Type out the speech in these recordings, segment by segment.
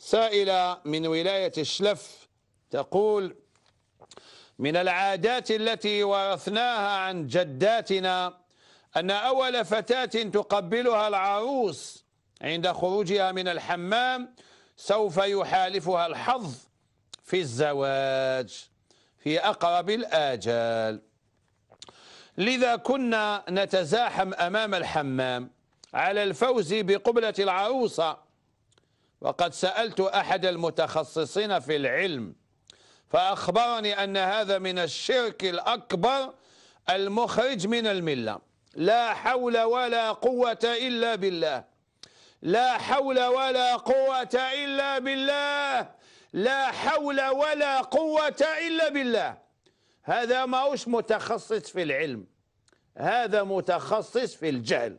سائلة من ولاية الشلف تقول من العادات التي ورثناها عن جداتنا أن أول فتاة تقبلها العروس عند خروجها من الحمام سوف يحالفها الحظ في الزواج في أقرب الآجال لذا كنا نتزاحم أمام الحمام على الفوز بقبلة العروسة وقد سألت أحد المتخصصين في العلم فأخبرني أن هذا من الشرك الأكبر المخرج من الملة لا حول ولا قوة إلا بالله لا حول ولا قوة إلا بالله لا حول ولا قوة إلا بالله هذا ما هوش متخصص في العلم هذا متخصص في الجهل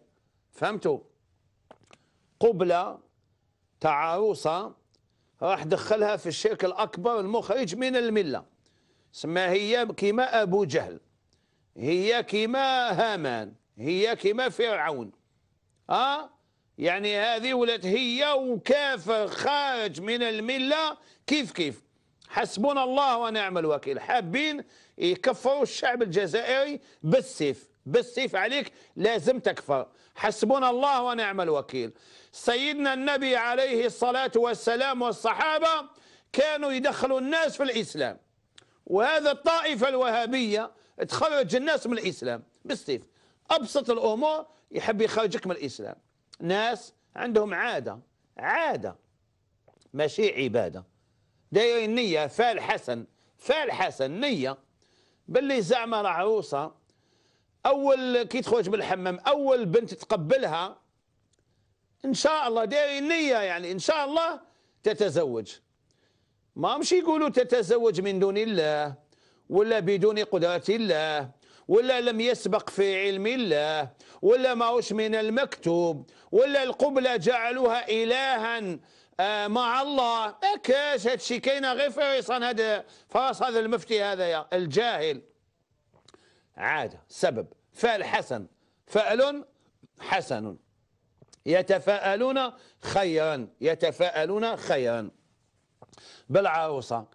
فهمتوا قبلة تاع عروسه راح دخلها في الشرك الاكبر المخرج من المله سما هي كيما ابو جهل هي كيما هامان هي كيما فرعون اه يعني هذه ولات هي وكافر خارج من المله كيف كيف حسبنا الله ونعم الوكيل حابين يكفروا الشعب الجزائري بالسيف بالسيف عليك لازم تكفر حسبنا الله ونعم الوكيل سيدنا النبي عليه الصلاة والسلام والصحابة كانوا يدخلوا الناس في الإسلام وهذا الطائفة الوهابية تخرج الناس من الإسلام بالسيف أبسط الأمور يحب يخرجك من الإسلام ناس عندهم عادة عادة ماشي عبادة دايرين نية فال حسن فال حسن نية باللي زعم راه عروسه اول كي تخرج من الحمام اول بنت تقبلها ان شاء الله داري النيه يعني ان شاء الله تتزوج ما مش يقولوا تتزوج من دون الله ولا بدون قدرة الله ولا لم يسبق في علم الله ولا ماهوش من المكتوب ولا القبلة جعلوها إلها آه مع الله أكاش كاش هادشي كاينه غير في فرص هذا المفتي هذا يا الجاهل عادة سبب فعل حسن فعل حسن يتفاءلون خيرا يتفاءلون خيرا بالعروسة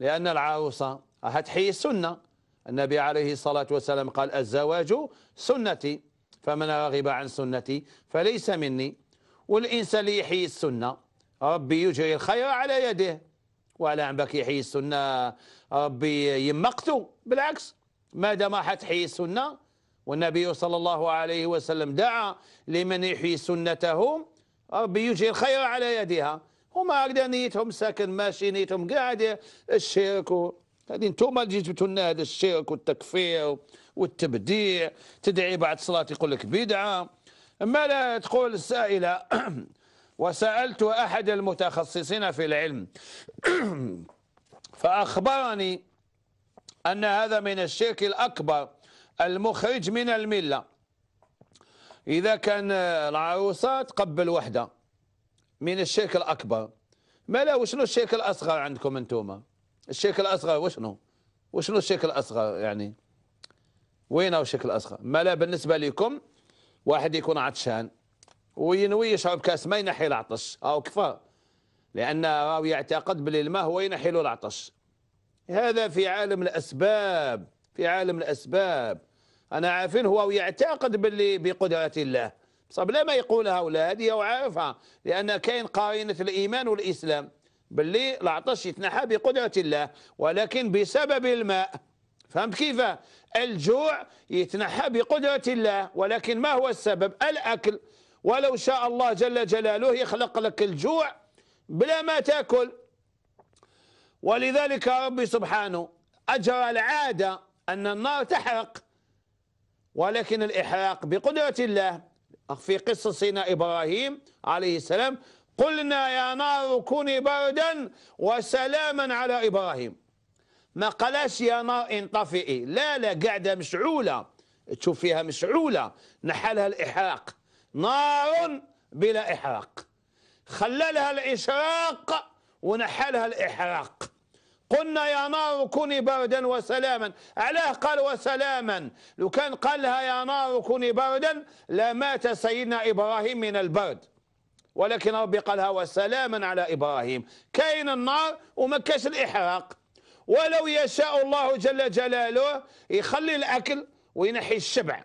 لأن العروسة راح تحيي السنة النبي عليه الصلاة والسلام قال الزواج سنتي فمن رغب عن سنتي فليس مني والإنسان اللي يحيي السنة ربي يجري الخير على يده وعلى عن بك يحيي السنة ربي يمقته بالعكس ما دام حتحيي السنة والنبي صلى الله عليه وسلم دعا لمن يحيي سنته ربي يجري الخير على يدها هما هكذا نيتهم ساكن ماشي نيتهم قاعد الشرك هذه انتم اللي جبتوا لنا هذا الشرك والتكفير والتبديع تدعي بعد صلاه يقول لك بدعة ما لا تقول السائلة وسألت أحد المتخصصين في العلم فأخبرني أن هذا من الشرك الأكبر المخرج من الملة إذا كان العروسة تقبل وحدة من الشرك الأكبر ما لا وشنو الشرك الأصغر عندكم أنتم الشرك الأصغر وشنو وشنو الشرك الأصغر يعني وين هو الشرك الأصغر ما لا بالنسبة لكم واحد يكون عطشان وينوي يشرب كاس ما ينحي العطش أو كفار لأن يعتقد بالماء هو ينحي له العطش هذا في عالم الأسباب في عالم الأسباب أنا عارفين هو يعتقد باللي بقدرة الله صب لا ما يقولها هؤلاء هذه هو عارفها لأن كاين قرينه الإيمان والإسلام باللي العطش يتنحى بقدرة الله ولكن بسبب الماء فهمت كيف الجوع يتنحى بقدرة الله ولكن ما هو السبب الأكل ولو شاء الله جل جلاله يخلق لك الجوع بلا ما تاكل ولذلك ربي سبحانه أجرى العادة أن النار تحرق ولكن الإحراق بقدرة الله في قصة سيدنا إبراهيم عليه السلام قلنا يا نار كوني بردا وسلاما على إبراهيم ما قالش يا نار انطفئي لا لا قاعدة مشعولة تشوف فيها مشعولة نحلها الإحراق نار بلا إحراق خللها الإشراق ونحلها الإحراق قلنا يا نار كوني بردا وسلاما علاه قال وسلاما لو كان قالها يا نار كوني بردا لمات سيدنا إبراهيم من البرد ولكن ربي قالها وسلاما على إبراهيم كاين النار وما كاش الإحراق ولو يشاء الله جل جلاله يخلي الأكل وينحي الشبع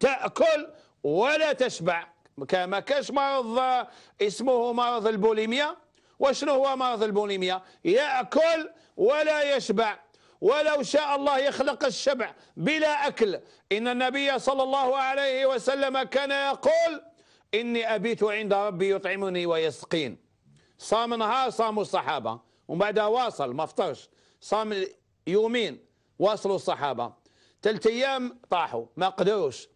تأكل ولا تشبع كما كاش مرض اسمه مرض البوليميا وشنو هو مرض البوليميا يأكل ولا يشبع ولو شاء الله يخلق الشبع بلا أكل إن النبي صلى الله عليه وسلم كان يقول إني أبيت عند ربي يطعمني ويسقين صام نهار صاموا الصحابة ومن بعدها واصل ما افطرش صام يومين واصلوا الصحابة ثلاث أيام طاحوا ما قدروش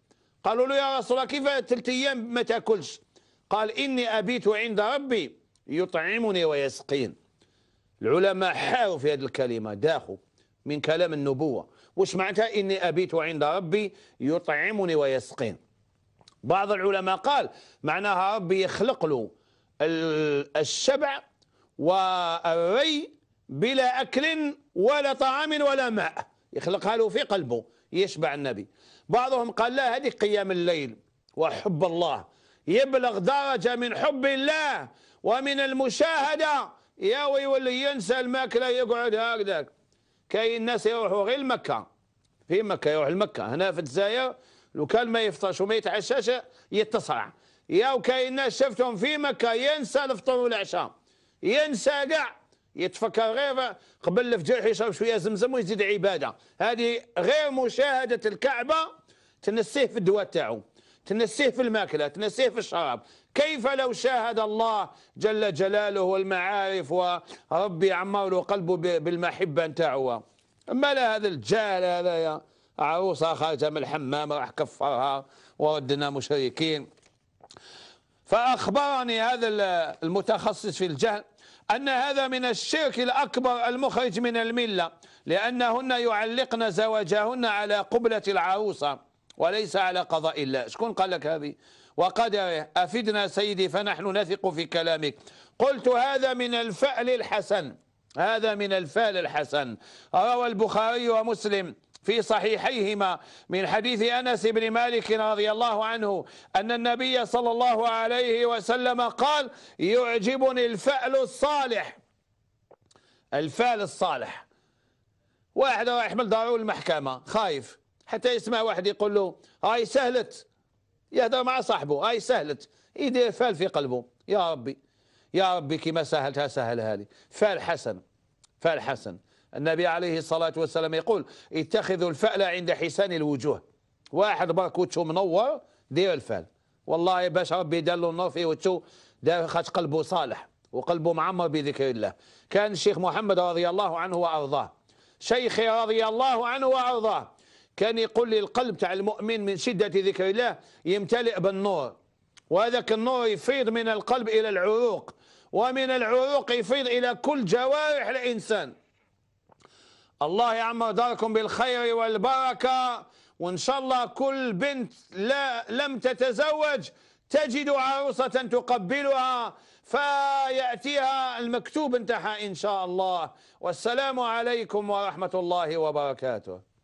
قالوا له يا رسول الله كيف ثلاث أيام ما تاكلش قال إني أبيت عند ربي يطعمني ويسقين العلماء حاوا في هذه الكلمة داخوا من كلام النبوة واش معناتها إني أبيت عند ربي يطعمني ويسقين بعض العلماء قال معناها ربي يخلق له الشبع والري بلا أكل ولا طعام ولا ماء يخلقها له في قلبه يشبع النبي بعضهم قال لا هذه قيام الليل وحب الله يبلغ درجة من حب الله ومن المشاهدة ياوي ويولي ينسى الماكلة يقعد هكذاك كاين الناس يروحوا غير مكة في مكة يروح لمكة هنا في الجزائر لو كان ما يفطرش وما يتعشاش يتصرع يا وكاين الناس شفتهم في مكة ينسى الفطور والعشاء ينسى كاع يتفكر غير قبل الفجر يشرب شويه زمزم ويزيد عباده هذه غير مشاهده الكعبه تنسيه في الدواء تاعو تنسيه في الماكلة تنسيه في الشراب كيف لو شاهد الله جل جلاله والمعارف وربي عمر له قلبه بالمحبة نتاعو أما لا هذا الجال هذا يا عروسة خارجة من الحمام راح كفرها وردنا مشركين فأخبرني هذا المتخصص في الجهل أن هذا من الشرك الأكبر المخرج من الملة لأنهن يعلقن زواجهن على قبلة العروسة وليس على قضاء الله شكون قال لك هذه وقدره أفدنا سيدي فنحن نثق في كلامك قلت هذا من الفعل الحسن هذا من الفعل الحسن روى البخاري ومسلم في صحيحيهما من حديث أنس بن مالك رضي الله عنه أن النبي صلى الله عليه وسلم قال يعجبني الفعل الصالح الفعل الصالح واحد راح يحمل دارو المحكمة خايف حتى يسمع واحد يقول له هاي سهلت يهدر مع صاحبه هاي سهلت يدير فال في قلبه يا ربي يا ربي كما سهلتها سهلها لي فال حسن فال حسن النبي عليه الصلاة والسلام يقول اتخذوا الفأل عند حسان الوجوه واحد برك وجهه منور دير الفال والله باش ربي دار له النور في وجهه دار قلبه صالح وقلبه معمر بذكر الله كان الشيخ محمد رضي الله عنه وأرضاه شيخي رضي الله عنه وأرضاه كان يقول لي القلب تاع المؤمن من شدة ذكر الله يمتلئ بالنور وهذاك النور يفيض من القلب إلى العروق ومن العروق يفيض إلى كل جوارح الإنسان الله يعمر داركم بالخير والبركة وإن شاء الله كل بنت لا لم تتزوج تجد عروسة تقبلها فيأتيها المكتوب انتهى إن شاء الله والسلام عليكم ورحمة الله وبركاته